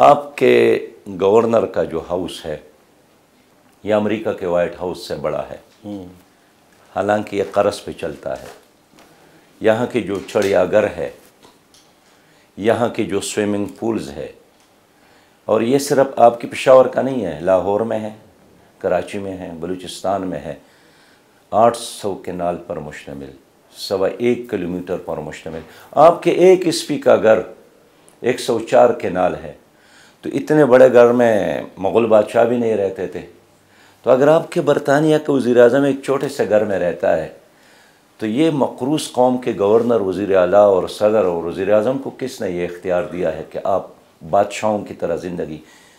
आपके गवर्नर का जो हाउस है ये अमेरिका के वाइट हाउस से बड़ा है हम्म। हालांकि ये करस पे चलता है यहाँ के जो चिड़ियाघर है यहाँ के जो स्विमिंग पूल्स है और ये सिर्फ आपकी पेशावर का नहीं है लाहौर में है कराची में है बलूचिस्तान में है 800 नाल पर मुश्तमिल सवा एक किलोमीटर पर मुश्तमिल आपके एक स्पी का घर 104 केनाल है तो इतने बड़े घर में मुग़ल बादशाह भी नहीं रहते थे तो अगर आपके बरतानिया के वज़ी अजम एक छोटे से घर में रहता है तो ये मकरूस कौम के गवर्नर वज़ी अला और सदर और वज़ी अजम को किसने ये इख्तियार दिया है कि आप बादशाहों की तरह ज़िंदगी